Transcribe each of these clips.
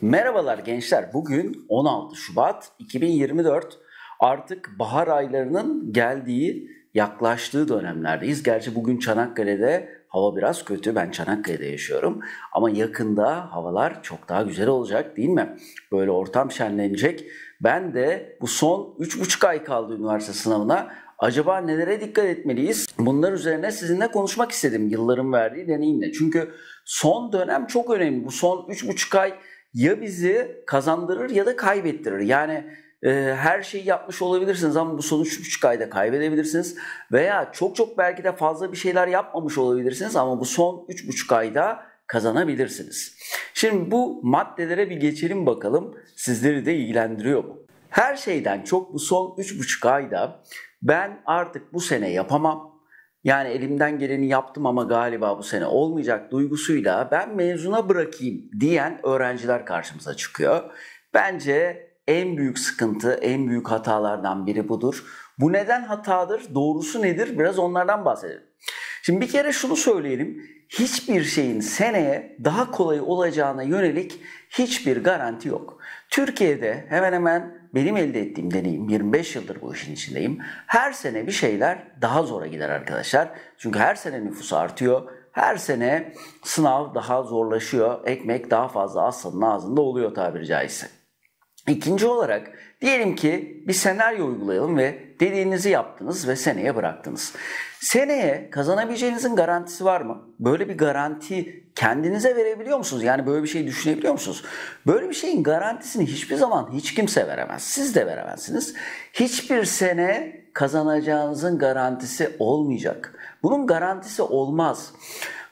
Merhabalar gençler. Bugün 16 Şubat 2024. Artık bahar aylarının geldiği, yaklaştığı dönemlerdeyiz. Gerçi bugün Çanakkale'de hava biraz kötü. Ben Çanakkale'de yaşıyorum. Ama yakında havalar çok daha güzel olacak değil mi? Böyle ortam şenlenecek. Ben de bu son 3,5 ay kaldı üniversite sınavına acaba nelere dikkat etmeliyiz? Bunlar üzerine sizinle konuşmak istedim yılların verdiği deneyimle. Çünkü son dönem çok önemli. Bu son 3,5 ay ya bizi kazandırır ya da kaybettirir. Yani e, her şeyi yapmış olabilirsiniz ama bu sonuç 3,5 ayda kaybedebilirsiniz. Veya çok çok belki de fazla bir şeyler yapmamış olabilirsiniz ama bu son 3,5 ayda kazanabilirsiniz. Şimdi bu maddelere bir geçelim bakalım sizleri de ilgilendiriyor mu? Her şeyden çok bu son 3,5 ayda ben artık bu sene yapamam yani elimden geleni yaptım ama galiba bu sene olmayacak duygusuyla ben mezuna bırakayım diyen öğrenciler karşımıza çıkıyor. Bence en büyük sıkıntı, en büyük hatalardan biri budur. Bu neden hatadır, doğrusu nedir biraz onlardan bahsedelim. Şimdi bir kere şunu söyleyelim hiçbir şeyin seneye daha kolay olacağına yönelik hiçbir garanti yok. Türkiye'de hemen hemen benim elde ettiğim deneyim 25 yıldır bu işin içindeyim. Her sene bir şeyler daha zora gider arkadaşlar. Çünkü her sene nüfus artıyor. Her sene sınav daha zorlaşıyor. Ekmek daha fazla aslanın ağzında oluyor tabiri caizse. İkinci olarak diyelim ki bir senaryo uygulayalım ve dediğinizi yaptınız ve seneye bıraktınız. Seneye kazanabileceğinizin garantisi var mı? Böyle bir garanti kendinize verebiliyor musunuz? Yani böyle bir şey düşünebiliyor musunuz? Böyle bir şeyin garantisini hiçbir zaman hiç kimse veremez. Siz de veremezsiniz. Hiçbir sene kazanacağınızın garantisi olmayacak. Bunun garantisi olmaz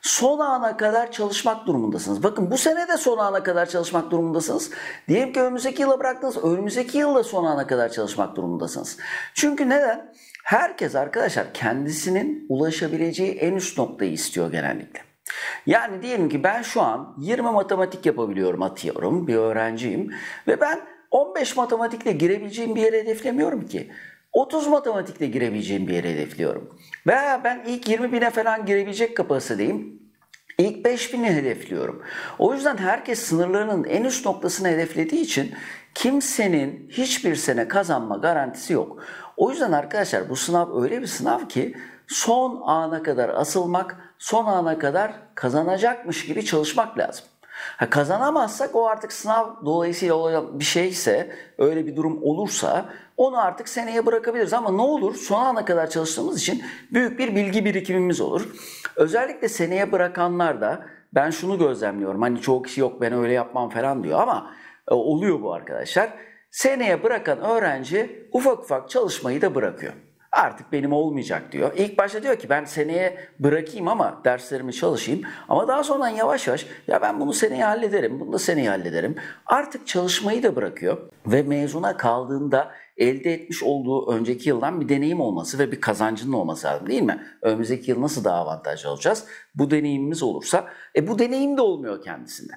son ana kadar çalışmak durumundasınız. Bakın bu sene de son ana kadar çalışmak durumundasınız. Diyelim ki önümüzdeki yıla bıraktınız. Önümüzdeki yılda son ana kadar çalışmak durumundasınız. Çünkü neden? Herkes arkadaşlar kendisinin ulaşabileceği en üst noktayı istiyor genellikle. Yani diyelim ki ben şu an 20 matematik yapabiliyorum atıyorum bir öğrenciyim ve ben 15 matematikle girebileceğim bir yere hedeflemiyorum ki. 30 matematikle girebileceğim bir yere hedefliyorum. Veya ben ilk 20 bine falan girebilecek kapasitedeyim. İlk 5000'i hedefliyorum. O yüzden herkes sınırlarının en üst noktasını hedeflediği için kimsenin hiçbir sene kazanma garantisi yok. O yüzden arkadaşlar bu sınav öyle bir sınav ki son ana kadar asılmak, son ana kadar kazanacakmış gibi çalışmak lazım. Ha, kazanamazsak o artık sınav dolayısıyla olan bir şeyse, öyle bir durum olursa onu artık seneye bırakabiliriz. Ama ne olur son ana kadar çalıştığımız için büyük bir bilgi birikimimiz olur. Özellikle seneye bırakanlar da ben şunu gözlemliyorum. Hani çoğu kişi yok ben öyle yapmam falan diyor ama e, oluyor bu arkadaşlar. Seneye bırakan öğrenci ufak ufak çalışmayı da bırakıyor artık benim olmayacak diyor. İlk başta diyor ki ben seneye bırakayım ama derslerimi çalışayım. Ama daha sonradan yavaş yavaş ya ben bunu seneye hallederim, bunu da seneye hallederim. Artık çalışmayı da bırakıyor ve mezuna kaldığında elde etmiş olduğu önceki yıldan bir deneyim olması ve bir kazancının olması lazım değil mi? Önümüzdeki yıl nasıl daha avantajlı olacağız? Bu deneyimimiz olursa. E bu deneyim de olmuyor kendisinde.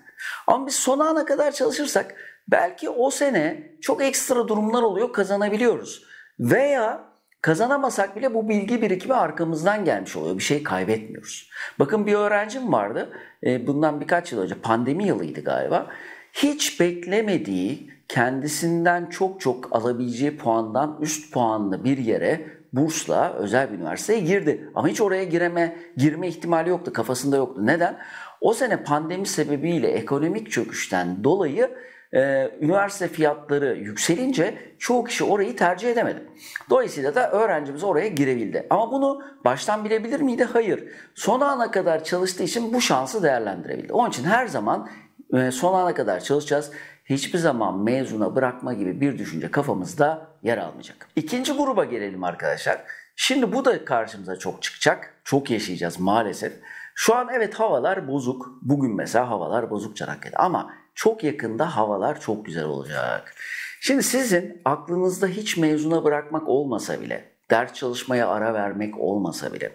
Ama biz son ana kadar çalışırsak belki o sene çok ekstra durumlar oluyor kazanabiliyoruz. Veya Kazanamasak bile bu bilgi birikimi arkamızdan gelmiş oluyor. Bir şey kaybetmiyoruz. Bakın bir öğrencim vardı. E, bundan birkaç yıl önce pandemi yılıydı galiba. Hiç beklemediği kendisinden çok çok alabileceği puandan üst puanlı bir yere bursla özel bir üniversiteye girdi. Ama hiç oraya gireme girme ihtimali yoktu. Kafasında yoktu. Neden? O sene pandemi sebebiyle ekonomik çöküşten dolayı e, üniversite fiyatları yükselince çoğu kişi orayı tercih edemedi. Dolayısıyla da öğrencimiz oraya girebildi. Ama bunu baştan bilebilir miydi? Hayır. Son ana kadar çalıştığı için bu şansı değerlendirebildi. Onun için her zaman e, son ana kadar çalışacağız. Hiçbir zaman mezuna bırakma gibi bir düşünce kafamızda yer almayacak. İkinci gruba gelelim arkadaşlar. Şimdi bu da karşımıza çok çıkacak. Çok yaşayacağız maalesef. Şu an evet havalar bozuk. Bugün mesela havalar bozuk Çanakkale'de ama çok yakında havalar çok güzel olacak. Şimdi sizin aklınızda hiç mezuna bırakmak olmasa bile, ders çalışmaya ara vermek olmasa bile,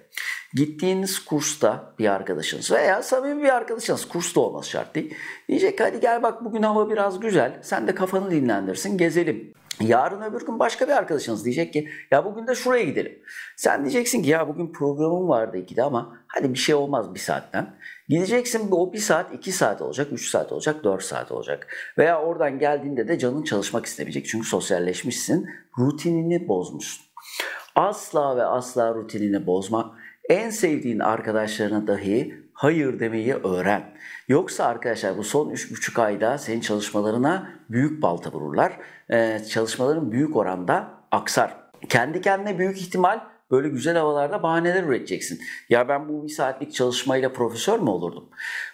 gittiğiniz kursta bir arkadaşınız veya samimi bir arkadaşınız, kursta olması şart değil, diyecek hadi gel bak bugün hava biraz güzel, sen de kafanı dinlendirsin, gezelim. Yarın öbür gün başka bir arkadaşınız diyecek ki ya bugün de şuraya gidelim. Sen diyeceksin ki ya bugün programım vardı ikide ama hadi bir şey olmaz bir saatten. Gideceksin o bir saat, iki saat olacak, üç saat olacak, dört saat olacak. Veya oradan geldiğinde de canın çalışmak istemeyecek. Çünkü sosyalleşmişsin, rutinini bozmuşsun. Asla ve asla rutinini bozma. En sevdiğin arkadaşlarına dahi hayır demeyi öğren. Yoksa arkadaşlar bu son 3,5 ayda senin çalışmalarına büyük balta vururlar. Ee, çalışmaların büyük oranda aksar. Kendi kendine büyük ihtimal böyle güzel havalarda bahaneler üreteceksin. Ya ben bu bir saatlik çalışmayla profesör mü olurdum?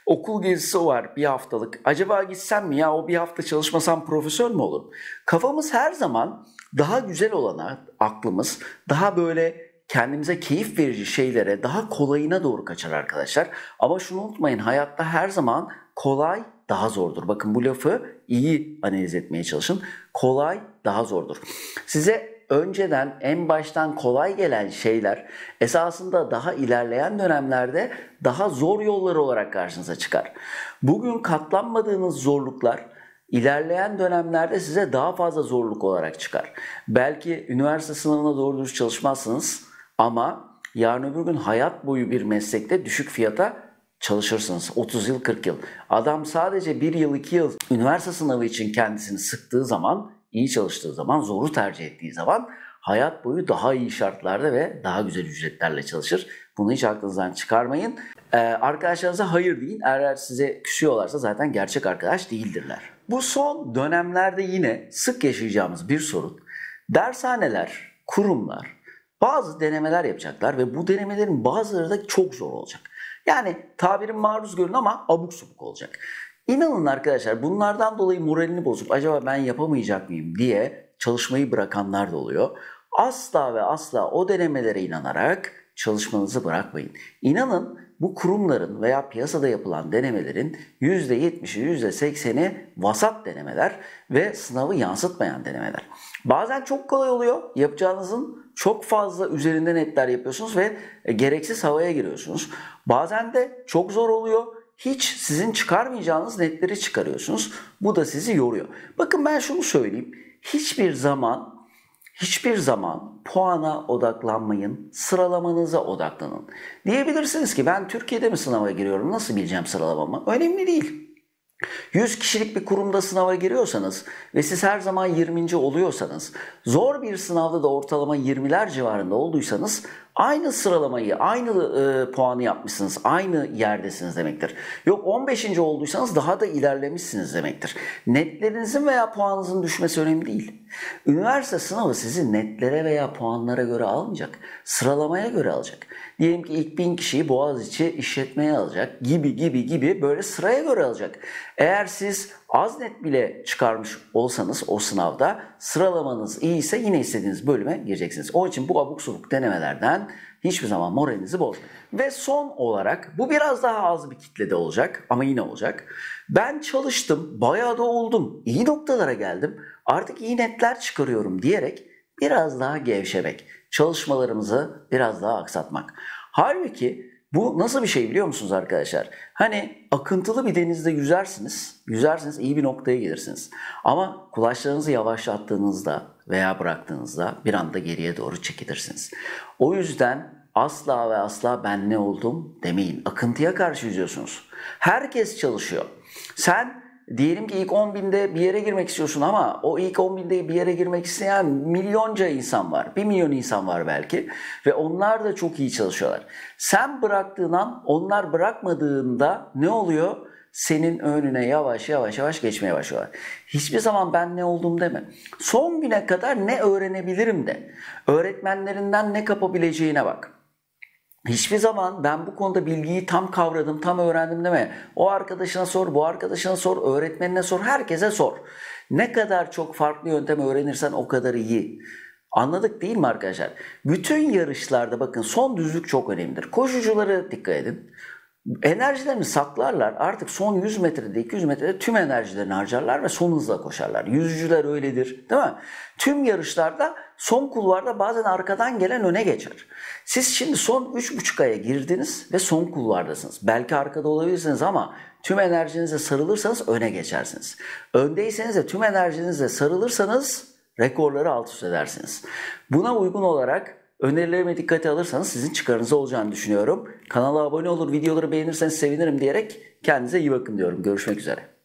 Okul gezisi var bir haftalık. Acaba gitsem mi ya o bir hafta çalışmasam profesör mü olurum? Kafamız her zaman daha güzel olana aklımız daha böyle kendimize keyif verici şeylere daha kolayına doğru kaçar arkadaşlar. Ama şunu unutmayın hayatta her zaman kolay daha zordur. Bakın bu lafı iyi analiz etmeye çalışın. Kolay daha zordur. Size önceden en baştan kolay gelen şeyler esasında daha ilerleyen dönemlerde daha zor yollar olarak karşınıza çıkar. Bugün katlanmadığınız zorluklar ilerleyen dönemlerde size daha fazla zorluk olarak çıkar. Belki üniversite sınavına doğru düz çalışmazsınız ama yarın öbür gün hayat boyu bir meslekte düşük fiyata çalışırsınız. 30 yıl 40 yıl. Adam sadece 1 yıl 2 yıl üniversite sınavı için kendisini sıktığı zaman iyi çalıştığı zaman, zoru tercih ettiği zaman hayat boyu daha iyi şartlarda ve daha güzel ücretlerle çalışır. Bunu hiç aklınızdan çıkarmayın. Ee, arkadaşlarınıza hayır deyin. Eğer size küsüyorlarsa zaten gerçek arkadaş değildirler. Bu son dönemlerde yine sık yaşayacağımız bir sorun. Dershaneler, kurumlar bazı denemeler yapacaklar ve bu denemelerin bazıları da çok zor olacak. Yani tabirin maruz görün ama abuk subuk olacak. İnanın arkadaşlar bunlardan dolayı moralini bozup acaba ben yapamayacak mıyım diye çalışmayı bırakanlar da oluyor. Asla ve asla o denemelere inanarak çalışmanızı bırakmayın. İnanın bu kurumların veya piyasada yapılan denemelerin %70'i %80'i vasat denemeler ve sınavı yansıtmayan denemeler. Bazen çok kolay oluyor. Yapacağınızın çok fazla üzerinden etler yapıyorsunuz ve e, gereksiz havaya giriyorsunuz. Bazen de çok zor oluyor hiç sizin çıkarmayacağınız netleri çıkarıyorsunuz. Bu da sizi yoruyor. Bakın ben şunu söyleyeyim. Hiçbir zaman hiçbir zaman puana odaklanmayın. Sıralamanıza odaklanın. Diyebilirsiniz ki ben Türkiye'de mi sınava giriyorum? Nasıl bileceğim sıralamamı? Önemli değil. 100 kişilik bir kurumda sınava giriyorsanız ve siz her zaman 20. oluyorsanız, zor bir sınavda da ortalama 20'ler civarında olduysanız Aynı sıralamayı, aynı e, puanı yapmışsınız, aynı yerdesiniz demektir. Yok 15. olduysanız daha da ilerlemişsiniz demektir. Netlerinizin veya puanınızın düşmesi önemli değil. Üniversite sınavı sizi netlere veya puanlara göre almayacak, sıralamaya göre alacak. Diyelim ki ilk 1000 kişiyi Boğaziçi işletmeye alacak gibi gibi gibi böyle sıraya göre alacak. Eğer siz Az net bile çıkarmış olsanız o sınavda sıralamanız iyi ise yine istediğiniz bölüme gireceksiniz. Onun için bu abuk subuk denemelerden hiçbir zaman moralinizi bozmayın. Ve son olarak bu biraz daha az bir kitlede olacak ama yine olacak. Ben çalıştım, bayağı da oldum, iyi noktalara geldim, artık iyi netler çıkarıyorum diyerek biraz daha gevşemek, çalışmalarımızı biraz daha aksatmak. Halbuki bu nasıl bir şey biliyor musunuz arkadaşlar? Hani akıntılı bir denizde yüzersiniz, yüzersiniz iyi bir noktaya gelirsiniz. Ama kulaçlarınızı yavaşlattığınızda veya bıraktığınızda bir anda geriye doğru çekilirsiniz. O yüzden asla ve asla ben ne oldum demeyin. Akıntıya karşı yüzüyorsunuz. Herkes çalışıyor. Sen diyelim ki ilk 10 binde bir yere girmek istiyorsun ama o ilk 10 binde bir yere girmek isteyen milyonca insan var. Bir milyon insan var belki ve onlar da çok iyi çalışıyorlar. Sen bıraktığın an onlar bırakmadığında ne oluyor? Senin önüne yavaş yavaş yavaş geçmeye başlıyorlar. Hiçbir zaman ben ne oldum deme. Son güne kadar ne öğrenebilirim de. Öğretmenlerinden ne kapabileceğine bak. Hiçbir zaman ben bu konuda bilgiyi tam kavradım, tam öğrendim deme. O arkadaşına sor, bu arkadaşına sor, öğretmenine sor, herkese sor. Ne kadar çok farklı yöntem öğrenirsen o kadar iyi. Anladık değil mi arkadaşlar? Bütün yarışlarda bakın son düzlük çok önemlidir. Koşucuları dikkat edin enerjilerini saklarlar. Artık son 100 metrede, 200 metrede tüm enerjilerini harcarlar ve son hızla koşarlar. Yüzücüler öyledir değil mi? Tüm yarışlarda son kulvarda bazen arkadan gelen öne geçer. Siz şimdi son 3,5 aya girdiniz ve son kulvardasınız. Belki arkada olabilirsiniz ama tüm enerjinize sarılırsanız öne geçersiniz. Öndeyseniz de tüm enerjinize sarılırsanız rekorları alt üst edersiniz. Buna uygun olarak Önerilerimi dikkate alırsanız sizin çıkarınıza olacağını düşünüyorum. Kanala abone olur, videoları beğenirseniz sevinirim diyerek kendinize iyi bakın diyorum. Görüşmek üzere.